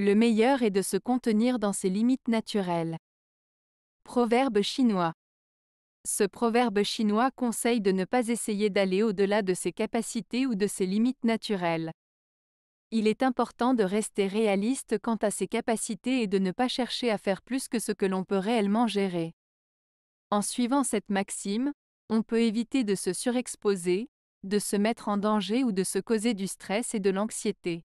Le meilleur est de se contenir dans ses limites naturelles. Proverbe chinois. Ce proverbe chinois conseille de ne pas essayer d'aller au-delà de ses capacités ou de ses limites naturelles. Il est important de rester réaliste quant à ses capacités et de ne pas chercher à faire plus que ce que l'on peut réellement gérer. En suivant cette maxime, on peut éviter de se surexposer, de se mettre en danger ou de se causer du stress et de l'anxiété.